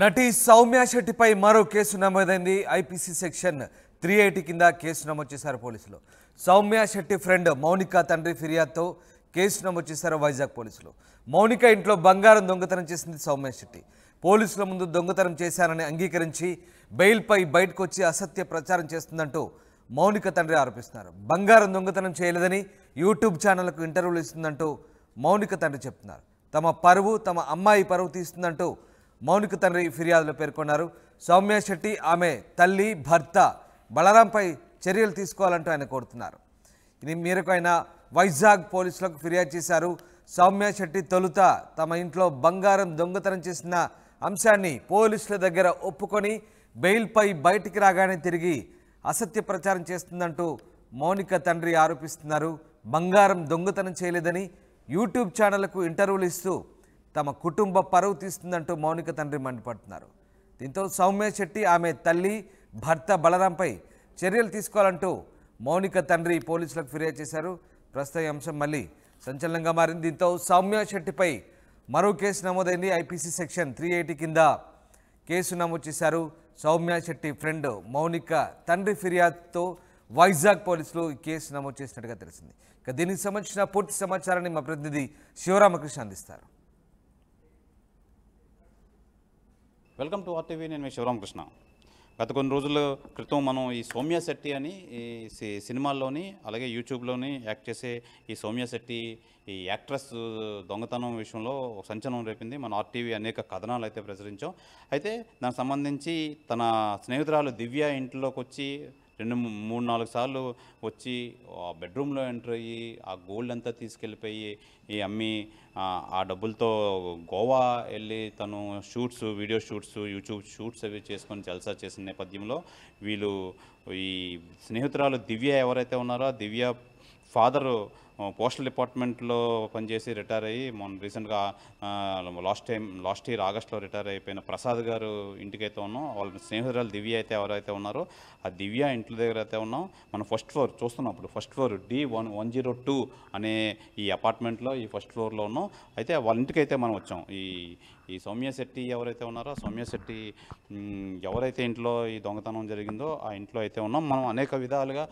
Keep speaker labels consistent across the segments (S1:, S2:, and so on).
S1: నటి సౌమ్య శెట్టిపై మరో కేసు నమోదైంది ఐపీసీ సెక్షన్ త్రీ ఎయిటీ కింద కేసు నమోదు చేశారు పోలీసులు సౌమ్య శెట్టి ఫ్రెండ్ మౌనిక తండ్రి ఫిర్యాదుతో కేసు నమోదు చేశారు వైజాగ్ పోలీసులు మౌనిక ఇంట్లో బంగారం దొంగతనం చేసింది సౌమ్య శెట్టి పోలీసుల ముందు దొంగతనం చేశానని అంగీకరించి బెయిల్పై బయటకు వచ్చి అసత్య ప్రచారం చేస్తుందంటూ మౌనిక తండ్రి ఆరోపిస్తున్నారు బంగారం దొంగతనం చేయలేదని యూట్యూబ్ ఛానళ్లకు ఇంటర్వ్యూలు ఇస్తుందంటూ మౌనిక తండ్రి చెప్తున్నారు తమ పరువు తమ అమ్మాయి పరువు తీస్తుందంటూ మౌనిక తండ్రి ఫిర్యాదులో పేర్కొన్నారు సౌమ్య శెట్టి ఆమె తల్లి భర్త బలరాంపై చర్యలు తీసుకోవాలంటూ ఆయన కోరుతున్నారు ఇది మేరకు ఆయన వైజాగ్ పోలీసులకు ఫిర్యాదు చేశారు సౌమ్య శెట్టి తొలుత తమ ఇంట్లో బంగారం దొంగతనం చేసిన అంశాన్ని పోలీసుల దగ్గర ఒప్పుకొని బెయిల్పై బయటికి రాగానే తిరిగి అసత్య ప్రచారం చేస్తుందంటూ మౌనిక తండ్రి ఆరోపిస్తున్నారు బంగారం దొంగతనం చేయలేదని యూట్యూబ్ ఛానళ్లకు ఇంటర్వ్యూలు ఇస్తూ తమ కుటుంబ పరువు తీస్తుందంటూ మౌనిక తండ్రి మండిపడుతున్నారు దీంతో సౌమ్య శెట్టి ఆమె తల్లి భర్త బలరాంపై చర్యలు తీసుకోవాలంటూ మౌనిక తండ్రి పోలీసులకు ఫిర్యాదు చేశారు ప్రస్తుత అంశం మళ్ళీ సంచలనంగా మారింది దీంతో సౌమ్య శెట్టిపై మరో కేసు నమోదైంది ఐపీసీ సెక్షన్ త్రీ ఎయిటీ కింద కేసు నమోదు చేశారు సౌమ్య శెట్టి ఫ్రెండ్ మౌనిక తండ్రి ఫిర్యాదుతో వైజాగ్ పోలీసులు ఈ కేసు నమోదు చేసినట్టుగా తెలిసింది ఇక దీనికి సంబంధించిన పూర్తి సమాచారాన్ని మా ప్రతినిధి శివరామకృష్ణ అందిస్తారు
S2: వెల్కమ్ టు ఆర్టీవీ నేను మీ శివరామకృష్ణ గత కొన్ని రోజుల క్రితం మనం ఈ సౌమ్య శెట్టి అని ఈ సినిమాల్లోని అలాగే యూట్యూబ్లోని యాక్ట్ చేసే ఈ సౌమ్య శెట్టి ఈ యాక్ట్రెస్ దొంగతనం విషయంలో సంచలనం రేపింది మన ఆర్టీవీ అనేక కథనాలు అయితే ప్రచురించాం అయితే దానికి సంబంధించి తన స్నేహితురాలు దివ్య ఇంట్లోకి వచ్చి రెండు మూడు నాలుగు సార్లు వచ్చి ఆ బెడ్రూమ్లో ఎంటర్ అయ్యి ఆ గోల్డ్ అంతా తీసుకెళ్ళిపోయి ఈ అమ్మి ఆ డబ్బులతో గోవా వెళ్ళి తను shoots video shoots YouTube shoots అవి చేసుకొని జల్సా చేసిన నేపథ్యంలో వీళ్ళు ఈ స్నేహితురాలు దివ్య ఎవరైతే ఉన్నారో దివ్య ఫాదరు పోస్టల్ డిపార్ట్మెంట్లో పనిచేసి రిటైర్ అయ్యి మొన్న రీసెంట్గా లాస్ట్ టైం లాస్ట్ ఇయర్ ఆగస్ట్లో రిటైర్ అయిపోయిన ప్రసాద్ గారు ఇంటికైతే ఉన్నాం వాళ్ళ స్నేహితురాలు దివ్య అయితే ఎవరైతే ఉన్నారో ఆ దివ్య ఇంటి దగ్గర అయితే ఉన్నాం మనం ఫస్ట్ ఫ్లోర్ చూస్తున్నాం అప్పుడు first floor D one one zero two అనే ఈ అపార్ట్మెంట్లో ఈ ఫస్ట్ ఫ్లోర్లో ఉన్నాం అయితే వాళ్ళ ఇంటికైతే మనం వచ్చాం ఈ ఈ సౌమ్యశెట్టి ఎవరైతే ఉన్నారో సౌమ్యశెట్టి ఎవరైతే ఇంట్లో ఈ దొంగతనం జరిగిందో ఆ ఇంట్లో అయితే ఉన్నాం మనం అనేక విధాలుగా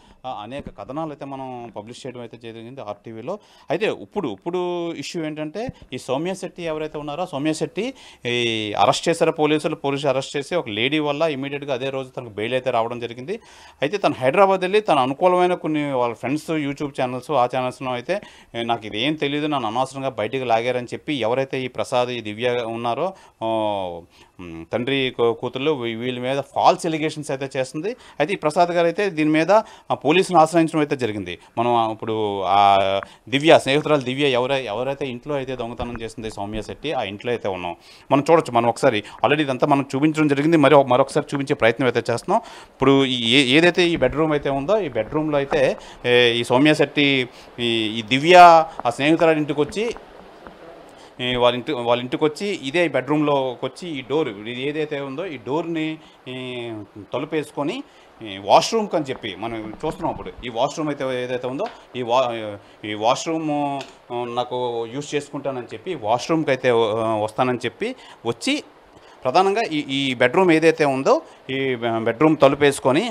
S2: అనేక కథనాలు అయితే మనం పబ్లిష్ చేయడం అయితే జరిగింది ఆర్టీవీలో అయితే ఇప్పుడు ఇప్పుడు ఇష్యూ ఏంటంటే ఈ సౌమ్యశెట్టి ఎవరైతే ఉన్నారో సౌమ్యశెట్టి ఈ అరెస్ట్ చేశారు పోలీసులు పోలీసులు అరెస్ట్ చేసి ఒక లేడీ వల్ల ఇమీడియట్గా అదే రోజు తనకు బెయిల్ అయితే రావడం జరిగింది అయితే తను హైదరాబాద్ వెళ్ళి తన అనుకూలమైన కొన్ని వాళ్ళ ఫ్రెండ్స్ యూట్యూబ్ ఛానల్స్ ఆ ఛానల్స్లో అయితే నాకు ఇదేం తెలియదు నన్ను అనవసరంగా బయటికి లాగారని చెప్పి ఎవరైతే ఈ ప్రసాద్ ఈ దివ్య ఉన్న ఉన్నారో తండ్రి కూతుళ్ళు వీళ్ళ మీద ఫాల్స్ ఎలిగేషన్స్ అయితే చేస్తుంది అయితే ఈ ప్రసాద్ గారు అయితే దీని మీద పోలీసులను ఆశ్రయించడం అయితే జరిగింది మనం ఇప్పుడు ఆ దివ్య స్నేహితురాలు దివ్య ఎవరై ఎవరైతే ఇంట్లో అయితే దొంగతనం చేసింది సౌమ్య శెట్టి ఆ ఇంట్లో అయితే ఉన్నాం మనం చూడొచ్చు మనం ఒకసారి ఆల్రెడీ ఇదంతా మనం చూపించడం జరిగింది మరి మరొకసారి చూపించే ప్రయత్నం అయితే చేస్తున్నాం ఇప్పుడు ఏదైతే ఈ బెడ్రూమ్ అయితే ఉందో ఈ బెడ్రూమ్లో అయితే ఈ సౌమ్య శెట్టి ఈ దివ్య ఆ స్నేహితురాలు ఇంటికి వచ్చి వాళ్ళ ఇంటి వాళ్ళ ఇంటికి వచ్చి ఇదే బెడ్రూమ్లోకి వచ్చి ఈ డోర్ ఇది ఏదైతే ఉందో ఈ డోర్ని తలుపేసుకొని వాష్రూమ్కి అని చెప్పి మనం చూస్తున్నాం అప్పుడు ఈ వాష్రూమ్ అయితే ఏదైతే ఉందో ఈ వా ఈ వాష్రూమ్ నాకు యూస్ చేసుకుంటానని చెప్పి వాష్రూమ్కి అయితే వస్తానని చెప్పి వచ్చి ప్రధానంగా ఈ ఈ బెడ్రూమ్ ఏదైతే ఉందో ఈ బెడ్రూమ్ తలుపేసుకొని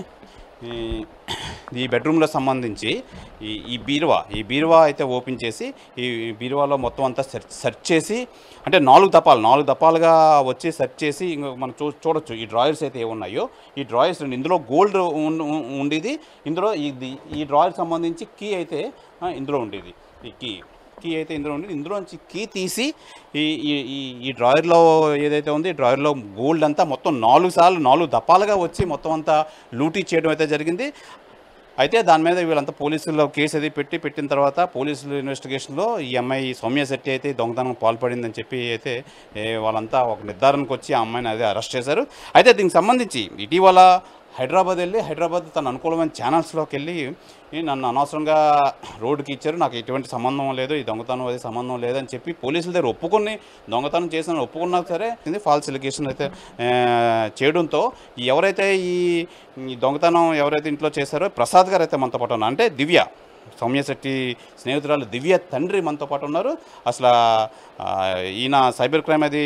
S2: ఈ బెడ్రూమ్లో సంబంధించి ఈ ఈ బీరువా ఈ బీరువా అయితే ఓపెన్ చేసి ఈ బీరువాలో మొత్తం అంతా సెర్చ్ సెర్చ్ చేసి అంటే నాలుగు దపాలు నాలుగు దపాలుగా వచ్చి సెర్చ్ చేసి ఇంకా మనం చూ చూడొచ్చు ఈ డ్రాయర్స్ అయితే ఏమున్నాయో ఈ డ్రాయర్స్ ఇందులో గోల్డ్ ఉండేది ఇందులో ఈ డ్రాయర్ సంబంధించి కీ అయితే ఇందులో ఉండేది ఈ కీ కీ అయితే ఇందులో ఉంది ఇందులో నుంచి కీ తీసి ఈ ఈ ఈ డ్రాయర్లో ఏదైతే ఉంది డ్రాయర్లో గోల్డ్ అంతా మొత్తం నాలుగు సార్లు నాలుగు దపాలుగా వచ్చి మొత్తం అంతా లూటీ చేయడం అయితే జరిగింది అయితే దాని మీద వీళ్ళంతా పోలీసుల్లో కేసు అది పెట్టి పెట్టిన తర్వాత పోలీసులు ఇన్వెస్టిగేషన్లో ఈ అమ్మాయి సౌమ్య శెట్టి అయితే దొంగతనం పాల్పడిందని చెప్పి అయితే వాళ్ళంతా ఒక నిర్ధారణకు వచ్చి ఆ అమ్మాయిని అదే అరెస్ట్ చేశారు అయితే దీనికి సంబంధించి ఇటీవల హైదరాబాద్ వెళ్ళి హైదరాబాద్ తన అనుకూలమైన ఛానల్స్లోకి వెళ్ళి నన్ను అనవసరంగా రోడ్డుకి ఇచ్చారు నాకు ఎటువంటి సంబంధం లేదు ఈ దొంగతనం అది సంబంధం లేదని చెప్పి పోలీసుల దగ్గర ఒప్పుకొని దొంగతనం చేసిన ఒప్పుకున్నా సరే ఫాల్స్ ఎలిగేషన్ అయితే చేయడంతో ఎవరైతే ఈ దొంగతనం ఎవరైతే ఇంట్లో చేశారో ప్రసాద్ గారు అయితే మనతో పాటు అంటే దివ్య సౌమ్యశెట్టి స్నేహితురాలు దివ్య తండ్రి మనతో పాటు ఉన్నారు అసలు ఈయన సైబర్ క్రైమ్ అది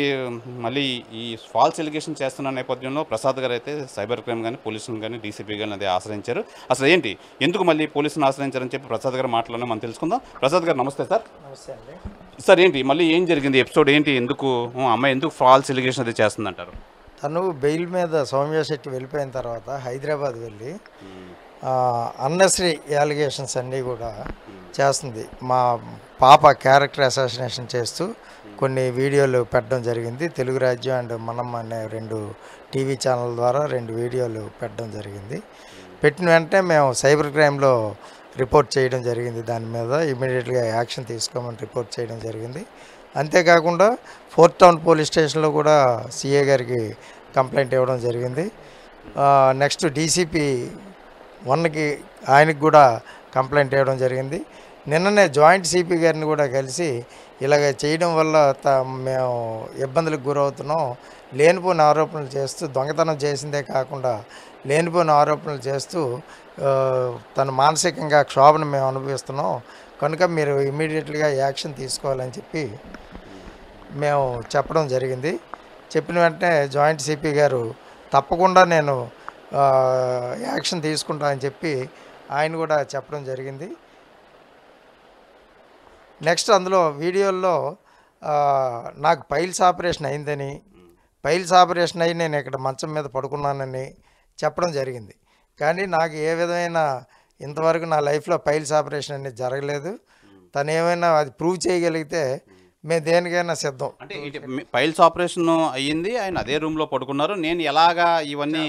S2: మళ్ళీ ఈ ఫాల్స్ ఎలిగేషన్ చేస్తున్న నేపథ్యంలో ప్రసాద్ గారు అయితే సైబర్ క్రైమ్ కానీ పోలీసులను కానీ డీసీపీ కానీ అది ఆశ్రయించారు అసలు ఏంటి ఎందుకు మళ్ళీ పోలీసులను ఆశ్రయించారని చెప్పి ప్రసాద్ గారు మాట్లాడిన మనం తెలుసుకుందాం ప్రసాద్ గారు
S3: నమస్తే సార్ నమస్తే అండి
S2: సార్ ఏంటి మళ్ళీ ఏం జరిగింది ఎపిసోడ్ ఏంటి ఎందుకు అమ్మాయి ఎందుకు ఫాల్స్ ఎలిగేషన్ అది చేస్తుందంటారు
S3: తను బెయిల్ మీద సౌమ్యశెట్టి వెళ్ళిపోయిన తర్వాత హైదరాబాద్ వెళ్ళి అన్నెసరీ యాలిగేషన్స్ అన్నీ కూడా చేస్తుంది మా పాప క్యారెక్టర్ అసోసినేషన్ చేస్తూ కొన్ని వీడియోలు పెట్టడం జరిగింది తెలుగు రాజ్యం అండ్ మనం అనే రెండు టీవీ ఛానల్ ద్వారా రెండు వీడియోలు పెట్టడం జరిగింది పెట్టిన వెంటనే మేము సైబర్ క్రైమ్లో రిపోర్ట్ చేయడం జరిగింది దాని మీద ఇమీడియట్గా యాక్షన్ తీసుకోమని రిపోర్ట్ చేయడం జరిగింది అంతేకాకుండా ఫోర్త్ టౌన్ పోలీస్ స్టేషన్లో కూడా సిఏ గారికి కంప్లైంట్ ఇవ్వడం జరిగింది నెక్స్ట్ డీసీపీ వన్కి ఆయనకు కూడా కంప్లైంట్ ఇవ్వడం జరిగింది నిన్ననే జాయింట్ సిపి గారిని కూడా కలిసి ఇలాగ చేయడం వల్ల మేము ఇబ్బందులకు గురవుతున్నాం లేనిపోని ఆరోపణలు చేస్తూ దొంగతనం చేసిందే కాకుండా లేనిపోని ఆరోపణలు చేస్తూ తను మానసికంగా క్షోభను మేము అనుభవిస్తున్నాం కనుక మీరు ఇమీడియట్గా యాక్షన్ తీసుకోవాలని చెప్పి మేము చెప్పడం జరిగింది చెప్పిన వెంటనే జాయింట్ సిపి గారు తప్పకుండా నేను యాక్షన్ తీసుకుంటామని చెప్పి ఆయన కూడా చెప్పడం జరిగింది నెక్స్ట్ అందులో వీడియోల్లో నాకు పైల్స్ ఆపరేషన్ అయిందని పైల్స్ ఆపరేషన్ అయి నేను ఇక్కడ మంచం మీద పడుకున్నానని చెప్పడం జరిగింది కానీ నాకు ఏ విధమైన ఇంతవరకు నా లైఫ్లో పైల్స్ ఆపరేషన్ అనేది జరగలేదు తను ఏమైనా అది ప్రూవ్ చేయగలిగితే మేము దేనికైనా సిద్ధం అంటే
S2: పైల్స్ ఆపరేషన్ అయ్యింది ఆయన అదే లో పడుకున్నారు నేను ఎలాగా ఇవన్నీ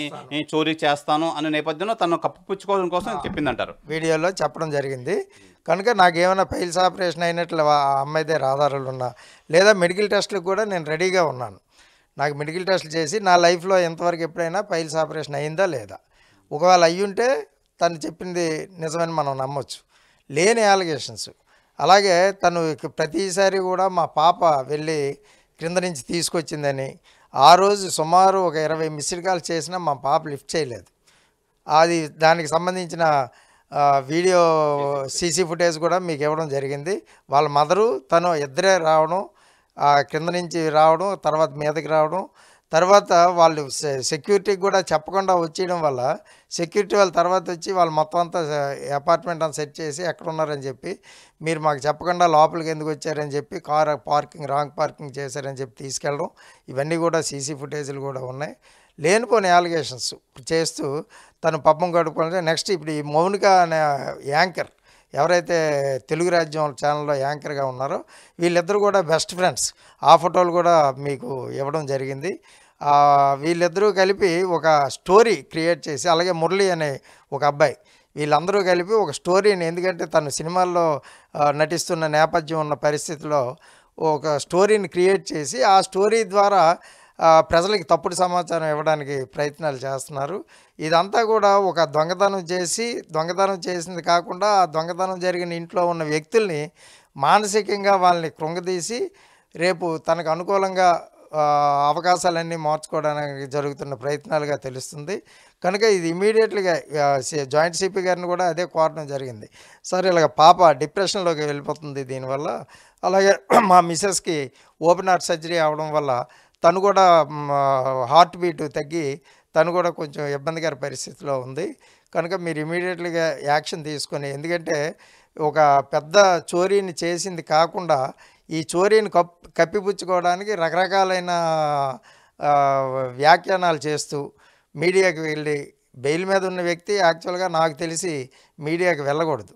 S2: చోరీ చేస్తాను అనే నేపథ్యంలో తను
S3: కప్పుపుచ్చుకోవడం కోసం చెప్పిందంటారు వీడియోలో చెప్పడం జరిగింది కనుక నాకేమైనా పైల్స్ ఆపరేషన్ అయినట్లు ఆ అమ్మాయిదే ఆధారాలు ఉన్నా లేదా మెడికల్ టెస్ట్లకు కూడా నేను రెడీగా ఉన్నాను నాకు మెడికల్ టెస్ట్లు చేసి నా లైఫ్లో ఎంతవరకు ఎప్పుడైనా పైల్స్ ఆపరేషన్ అయిందా లేదా ఒకవేళ అయ్యుంటే తను చెప్పింది నిజమని మనం నమ్మొచ్చు లేని అలిగేషన్స్ అలాగే తను ప్రతిసారి కూడా మా పాప వెళ్ళి క్రింద నుంచి తీసుకొచ్చిందని ఆ రోజు సుమారు ఒక ఇరవై మిస్డ్ కాల్ చేసినా మా పాప లిఫ్ట్ చేయలేదు అది దానికి సంబంధించిన వీడియో సీసీ ఫుటేజ్ కూడా మీకు ఇవ్వడం జరిగింది వాళ్ళ మదరు తను ఇద్దరే రావడం క్రింద నుంచి రావడం తర్వాత మీదకి రావడం తర్వాత వాళ్ళు సెక్యూరిటీకి కూడా చెప్పకుండా వచ్చేయడం వల్ల సెక్యూరిటీ వాళ్ళు తర్వాత వచ్చి వాళ్ళు మొత్తం అంతా అపార్ట్మెంట్ అంతా సెట్ చేసి ఎక్కడ ఉన్నారని చెప్పి మీరు మాకు చెప్పకుండా లోపలికి ఎందుకు వచ్చారని చెప్పి కార్ పార్కింగ్ రాంగ్ పార్కింగ్ చేశారని చెప్పి తీసుకెళ్ళడం ఇవన్నీ కూడా సీసీ ఫుటేజీలు కూడా ఉన్నాయి లేనిపోని యాలిగేషన్స్ చేస్తూ తను పప్పం కడుక్కొని నెక్స్ట్ ఇప్పుడు ఈ మౌనిక అనే యాంకర్ ఎవరైతే తెలుగు రాజ్యం ఛానల్లో యాంకర్గా ఉన్నారో వీళ్ళిద్దరు కూడా బెస్ట్ ఫ్రెండ్స్ ఆ ఫోటోలు కూడా మీకు ఇవ్వడం జరిగింది వీళ్ళిద్దరూ కలిపి ఒక స్టోరీ క్రియేట్ చేసి అలాగే మురళి అనే ఒక అబ్బాయి వీళ్ళందరూ కలిపి ఒక స్టోరీని ఎందుకంటే తను సినిమాల్లో నటిస్తున్న నేపథ్యం ఉన్న పరిస్థితిలో ఒక స్టోరీని క్రియేట్ చేసి ఆ స్టోరీ ద్వారా ప్రజలకి తప్పుడు సమాచారం ఇవ్వడానికి ప్రయత్నాలు చేస్తున్నారు ఇదంతా కూడా ఒక దొంగతనం చేసి దొంగతనం చేసింది కాకుండా ఆ దొంగతనం జరిగిన ఇంట్లో ఉన్న వ్యక్తుల్ని మానసికంగా వాళ్ళని కృంగదీసి రేపు తనకు అనుకూలంగా అవకాశాలన్నీ మార్చుకోవడానికి జరుగుతున్న ప్రయత్నాలుగా తెలుస్తుంది కనుక ఇది ఇమీడియట్లీగా జాయింట్ సిపి గారిని కూడా అదే కోరడం జరిగింది సార్ ఇలాగ పాప డిప్రెషన్లోకి వెళ్ళిపోతుంది దీనివల్ల అలాగే మా మిసెస్కి ఓపెన్ హార్ట్ సర్జరీ అవడం వల్ల తను కూడా హార్ట్ బీట్ తగ్గి తను కూడా కొంచెం ఇబ్బందికర పరిస్థితిలో ఉంది కనుక మీరు ఇమీడియట్లీగా యాక్షన్ తీసుకొని ఎందుకంటే ఒక పెద్ద చోరీని చేసింది కాకుండా ఈ చోరీని కప్ కప్పిపుచ్చుకోవడానికి రకరకాలైన వ్యాఖ్యానాలు చేస్తూ మీడియాకి వెళ్ళి బెయిల్ మీద ఉన్న వ్యక్తి యాక్చువల్గా నాకు తెలిసి మీడియాకి వెళ్ళకూడదు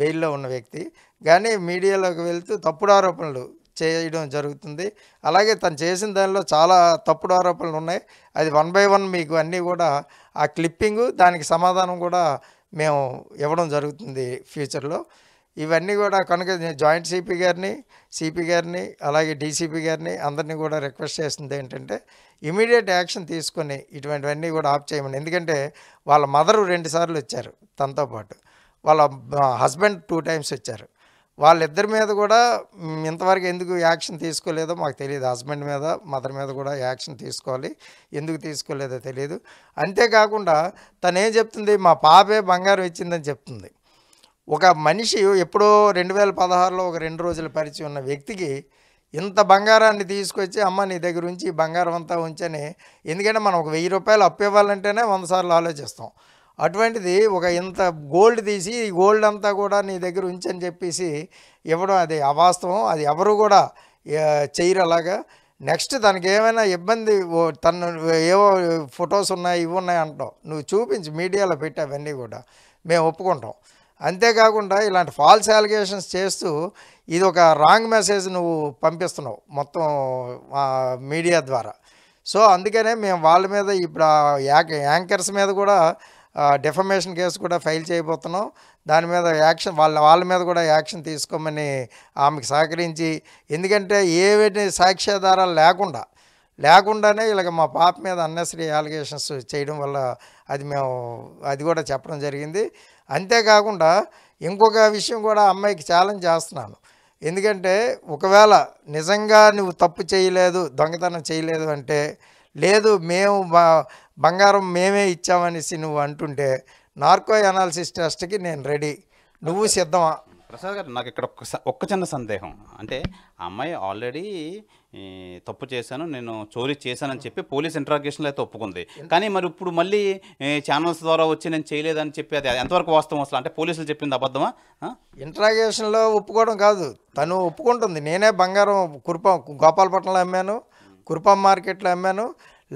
S3: బెయిల్లో ఉన్న వ్యక్తి కానీ మీడియాలోకి వెళ్తూ తప్పుడు ఆరోపణలు చేయడం జరుగుతుంది అలాగే తను చేసిన దానిలో చాలా తప్పుడు ఆరోపణలు ఉన్నాయి అది వన్ బై వన్ మీకు అన్నీ కూడా ఆ క్లిప్పింగు దానికి సమాధానం కూడా మేము ఇవ్వడం జరుగుతుంది ఫ్యూచర్లో ఇవన్నీ కూడా కనుక జాయింట్ సిపి గారిని సిపి గారిని అలాగే డీసీపీ గారిని అందరినీ కూడా రిక్వెస్ట్ చేసింది ఏంటంటే ఇమీడియట్ యాక్షన్ తీసుకొని ఇటువంటివన్నీ కూడా ఆఫ్ చేయమని ఎందుకంటే వాళ్ళ మదరు రెండుసార్లు వచ్చారు తనతో పాటు వాళ్ళ హస్బెండ్ టూ టైమ్స్ వచ్చారు వాళ్ళిద్దరి మీద కూడా ఇంతవరకు ఎందుకు యాక్షన్ తీసుకోలేదో మాకు తెలియదు హస్బెండ్ మీద మదర్ మీద కూడా యాక్షన్ తీసుకోవాలి ఎందుకు తీసుకోలేదో తెలియదు అంతేకాకుండా తను ఏం చెప్తుంది మా పాపే బంగారం ఇచ్చిందని చెప్తుంది ఒక మనిషి ఎప్పుడో రెండు వేల పదహారులో ఒక రెండు రోజుల పరిచయం ఉన్న వ్యక్తికి ఇంత బంగారాన్ని తీసుకొచ్చి అమ్మ నీ దగ్గర ఉంచి బంగారం అంతా ఉంచని ఎందుకంటే మనం ఒక వెయ్యి రూపాయలు అప్పు ఇవ్వాలంటేనే వంద సార్లు ఆలోచిస్తాం అటువంటిది ఒక ఇంత గోల్డ్ తీసి ఈ గోల్డ్ అంతా కూడా నీ దగ్గర ఉంచని చెప్పేసి ఇవ్వడం అది అవాస్తవం అది ఎవరు కూడా చేయరు అలాగా నెక్స్ట్ తనకి ఏమైనా ఇబ్బంది తను ఏవో ఫొటోస్ ఉన్నాయి ఇవి ఉన్నాయి అంటాం నువ్వు చూపించి మీడియాలో పెట్టి అవన్నీ కూడా మేము ఒప్పుకుంటాం అంతేకాకుండా ఇలాంటి ఫాల్స్ అలిగేషన్స్ చేస్తూ ఇది ఒక రాంగ్ మెసేజ్ నువ్వు పంపిస్తున్నావు మొత్తం మీడియా ద్వారా సో అందుకనే మేము వాళ్ళ మీద ఇప్పుడు యాంకర్స్ మీద కూడా డిఫమేషన్ కేసు కూడా ఫైల్ చేయబోతున్నాం దాని మీద యాక్షన్ వాళ్ళ వాళ్ళ మీద కూడా యాక్షన్ తీసుకోమని ఆమెకు సహకరించి ఎందుకంటే ఏవేటి సాక్ష్యాధారాలు లేకుండా లేకుండానే ఇలాగ మా పాప మీద అన్నెసరీ అలిగేషన్స్ చేయడం వల్ల అది మేము అది కూడా చెప్పడం జరిగింది అంతేకాకుండా ఇంకొక విషయం కూడా అమ్మాయికి ఛాలెంజ్ చేస్తున్నాను ఎందుకంటే ఒకవేళ నిజంగా నువ్వు తప్పు చేయలేదు దొంగతనం చేయలేదు అంటే లేదు మేము బంగారం మేమే ఇచ్చామనేసి నువ్వు అంటుంటే నార్కో అనాలిసిస్ టెస్ట్కి నేను రెడీ నువ్వు సిద్ధమా
S2: ప్రసాద్ గారు నాకు ఇక్కడ ఒక్క
S3: ఒక్క చిన్న సందేహం
S2: అంటే అమ్మాయి ఆల్రెడీ తప్పు చేశాను నేను చోరీ చేశానని చెప్పి పోలీస్ ఇంట్రాగేషన్లో అయితే ఒప్పుకుంది కానీ మరి ఇప్పుడు మళ్ళీ ఛానల్స్ ద్వారా వచ్చి నేను చేయలేదని చెప్పి అది ఎంతవరకు వాస్తవం అసలు అంటే పోలీసులు చెప్పింది అబద్ధమా
S3: ఇంట్రాగేషన్లో ఒప్పుకోవడం కాదు తను ఒప్పుకుంటుంది నేనే బంగారం కురుపం గోపాలపట్నంలో అమ్మాను కురుపం మార్కెట్లో అమ్మాను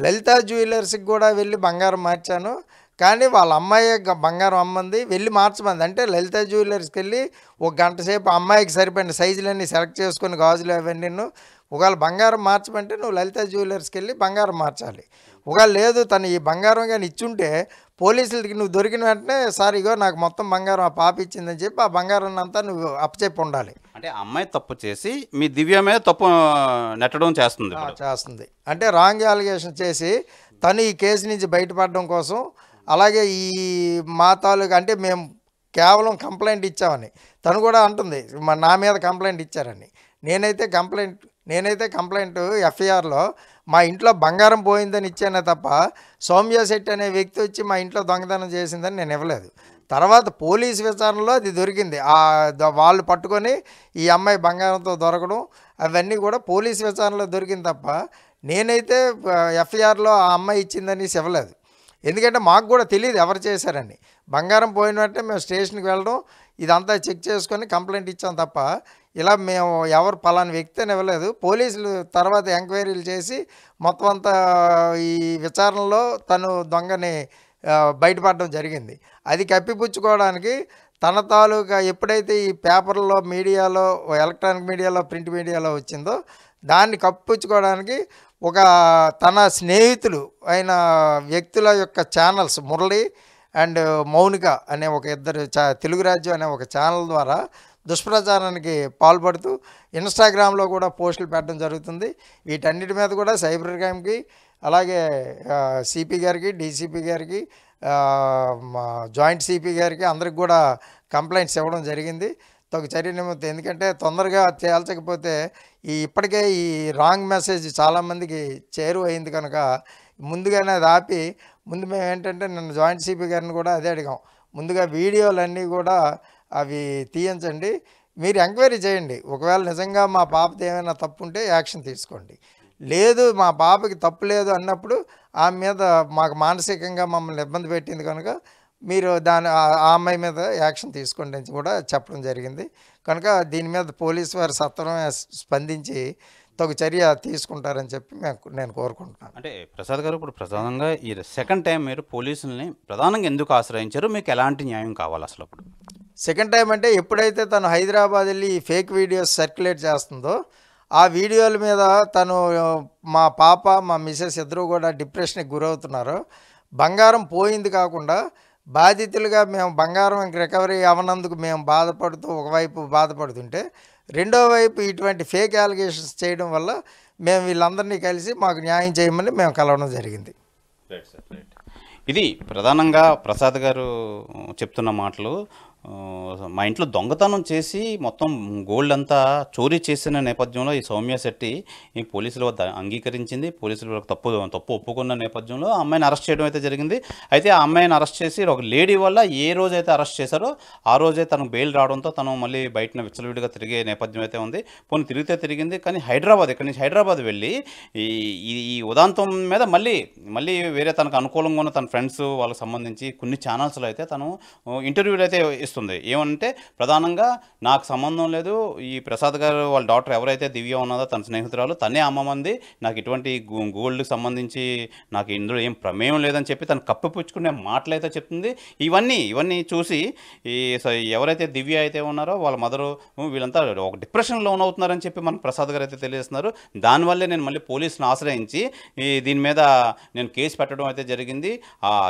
S3: లలిత జ్యువెలర్స్కి కూడా వెళ్ళి బంగారం మార్చాను కానీ వాళ్ళ అమ్మాయి బంగారం అమ్మంది వెళ్ళి మార్చమంది అంటే లలిత జ్యువెలర్స్కి వెళ్ళి ఒక గంట సేపు అమ్మాయికి సరిపోయిన సైజులన్నీ సెలెక్ట్ చేసుకుని గాజులు అవన్నీ ఒకవేళ బంగారం మార్చమంటే నువ్వు లలిత జ్యువెలర్స్కి వెళ్ళి బంగారం మార్చాలి ఒకవేళ లేదు తను ఈ బంగారం కానీ ఇచ్చుంటే పోలీసులకి నువ్వు దొరికిన వెంటనే సార్ ఇగో నాకు మొత్తం బంగారం ఆ పాప ఇచ్చిందని చెప్పి ఆ బంగారాన్ని అంతా నువ్వు అప్పచెప్పి ఉండాలి
S2: అంటే అమ్మాయి తప్పు చేసి మీ దివ్య మీద తప్పు నెట్టడం చేస్తుంది
S3: చేస్తుంది అంటే రాంగ్ అలిగేషన్ చేసి తను ఈ కేసు నుంచి బయటపడడం కోసం అలాగే ఈ మా తాలూకు అంటే మేము కేవలం కంప్లైంట్ ఇచ్చామని తను కూడా అంటుంది నా మీద కంప్లైంట్ ఇచ్చారని నేనైతే కంప్లైంట్ నేనైతే కంప్లైంట్ ఎఫ్ఐఆర్లో మా ఇంట్లో బంగారం పోయిందని ఇచ్చానే తప్ప సౌమ్య శెట్టి అనే వ్యక్తి వచ్చి మా ఇంట్లో దొంగతనం చేసిందని నేను ఇవ్వలేదు తర్వాత పోలీస్ విచారణలో అది దొరికింది వాళ్ళు పట్టుకొని ఈ అమ్మాయి బంగారంతో దొరకడం అవన్నీ కూడా పోలీస్ విచారణలో దొరికింది తప్ప నేనైతే ఎఫ్ఐఆర్లో ఆ అమ్మాయి ఇచ్చిందని ఇవ్వలేదు ఎందుకంటే మాకు కూడా తెలియదు ఎవరు చేశారని బంగారం పోయినట్టే మేము స్టేషన్కి వెళ్ళడం ఇదంతా చెక్ చేసుకొని కంప్లైంట్ ఇచ్చాం తప్ప ఇలా మేము ఎవరు పలాని వ్యక్తి అని ఇవ్వలేదు పోలీసులు తర్వాత ఎంక్వైరీలు చేసి మొత్తం అంతా ఈ విచారణలో తను దొంగని బయటపడడం జరిగింది అది కప్పిపుచ్చుకోవడానికి తన తాలూకా ఎప్పుడైతే ఈ పేపర్లో మీడియాలో ఎలక్ట్రానిక్ మీడియాలో ప్రింట్ మీడియాలో వచ్చిందో దాన్ని కప్పిపుచ్చుకోవడానికి ఒక తన స్నేహితులు అయిన వ్యక్తుల యొక్క ఛానల్స్ మురళి అండ్ మౌనిక అనే ఒక ఇద్దరు తెలుగు రాజ్యం అనే ఒక ఛానల్ ద్వారా దుష్ప్రచారానికి పాల్పడుతూ ఇన్స్టాగ్రామ్లో కూడా పోస్టులు పెట్టడం జరుగుతుంది వీటన్నిటి మీద కూడా సైబర్ క్రైమ్కి అలాగే సిపి గారికి డీసీపీ గారికి జాయింట్ సిపి గారికి అందరికి కూడా కంప్లైంట్స్ ఇవ్వడం జరిగింది తొక చర్య నిమిత్తం ఎందుకంటే తొందరగా తేల్చకపోతే ఈ ఇప్పటికే ఈ రాంగ్ మెసేజ్ చాలామందికి అయింది కనుక ముందుగానే అది ఆపి ముందు మేము ఏంటంటే నిన్న జాయింట్ సిపి గారిని కూడా అదే అడిగాం ముందుగా వీడియోలన్నీ కూడా అవి తీయించండి మీరు ఎంక్వైరీ చేయండి ఒకవేళ నిజంగా మా పాపది ఏమైనా తప్పు ఉంటే యాక్షన్ తీసుకోండి లేదు మా పాపకి తప్పు లేదు అన్నప్పుడు ఆమె మీద మాకు మానసికంగా మమ్మల్ని ఇబ్బంది పెట్టింది కనుక మీరు దాని ఆ అమ్మాయి మీద యాక్షన్ తీసుకోండి అని కూడా చెప్పడం జరిగింది కనుక దీని మీద పోలీసు వారు సత్వరం స్పందించి తగు చర్య తీసుకుంటారని చెప్పి నేను కోరుకుంటున్నాను
S2: అంటే ప్రసాద్ గారు ఇప్పుడు ప్రధానంగా ఈ సెకండ్ టైం మీరు పోలీసుల్ని ప్రధానంగా ఎందుకు ఆశ్రయించారు మీకు ఎలాంటి న్యాయం కావాలి అసలు అప్పుడు
S3: సెకండ్ టైం అంటే ఎప్పుడైతే తను హైదరాబాద్ వెళ్ళి ఫేక్ వీడియోస్ సర్క్యులేట్ చేస్తుందో ఆ వీడియోల మీద తను మా పాప మా మిసెస్ ఇద్దరు కూడా డిప్రెషన్కి గురవుతున్నారు బంగారం పోయింది కాకుండా బాధితులుగా మేము బంగారం రికవరీ అవనందుకు మేము బాధపడుతూ ఒకవైపు బాధపడుతుంటే రెండో వైపు ఇటువంటి ఫేక్ అలిగేషన్స్ చేయడం వల్ల మేము వీళ్ళందరినీ కలిసి మాకు న్యాయం చేయమని మేము కలవడం జరిగింది
S2: ఇది ప్రధానంగా ప్రసాద్ గారు చెప్తున్న మాటలు మా ఇంట్లో దొంగతనం చేసి మొత్తం గోల్డ్ అంతా చోరీ చేసిన నేపథ్యంలో ఈ సౌమ్య శెట్టి ఈ పోలీసుల వద్ద అంగీకరించింది పోలీసులు తప్పు తప్పు ఒప్పుకున్న నేపథ్యంలో ఆ అమ్మాయిని అరెస్ట్ చేయడం అయితే జరిగింది అయితే ఆ అమ్మాయిని అరెస్ట్ చేసి ఒక లేడీ వల్ల ఏ రోజైతే అరెస్ట్ చేశారో ఆ రోజే తనకు బెయిల్ రావడంతో తను మళ్ళీ బయటన విచ్చలవిడిగా తిరిగే నేపథ్యం అయితే ఉంది పోనీ తిరిగితే తిరిగింది కానీ హైదరాబాద్ ఇక్కడి నుంచి హైదరాబాద్ వెళ్ళి ఈ ఈ ఉదాంతం మీద మళ్ళీ మళ్ళీ వేరే తనకు అనుకూలంగా ఉన్న తన ఫ్రెండ్స్ వాళ్ళకి సంబంధించి కొన్ని ఛానల్స్లో అయితే తను ఇంటర్వ్యూలు అయితే అనిపిస్తుంది ఏమంటే ప్రధానంగా నాకు సంబంధం లేదు ఈ ప్రసాద్ గారు వాళ్ళ డాక్టర్ ఎవరైతే దివ్య ఉన్నదో తన స్నేహితురాలు తనే అమ్మమంది నాకు ఇటువంటి గోల్డ్కి సంబంధించి నాకు ఇందులో ఏం ప్రమేయం లేదని చెప్పి తను కప్పిపుచ్చుకునే మాటలైతే చెప్తుంది ఇవన్నీ ఇవన్నీ చూసి ఈ ఎవరైతే దివ్య అయితే ఉన్నారో వాళ్ళ మదరు వీళ్ళంతా ఒక లోన్ అవుతున్నారని చెప్పి మన ప్రసాద్ గారు అయితే తెలియజేస్తున్నారు దానివల్లే నేను మళ్ళీ పోలీసులను ఆశ్రయించి ఈ దీని మీద నేను కేసు పెట్టడం అయితే జరిగింది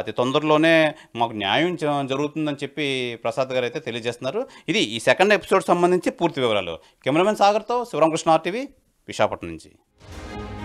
S2: అతి తొందరలోనే మాకు న్యాయం జరుగుతుందని చెప్పి ప్రసాద్ గారు అయితే తెలియజేస్తున్నారు ఇది ఈ సెకండ్ ఎపిసోడ్ సంబంధించి పూర్తి వివరాలు కెమెరామెన్ సాగర్తో శివరామకృష్ణ ఆర్టీవీ విశాఖపట్నం నుంచి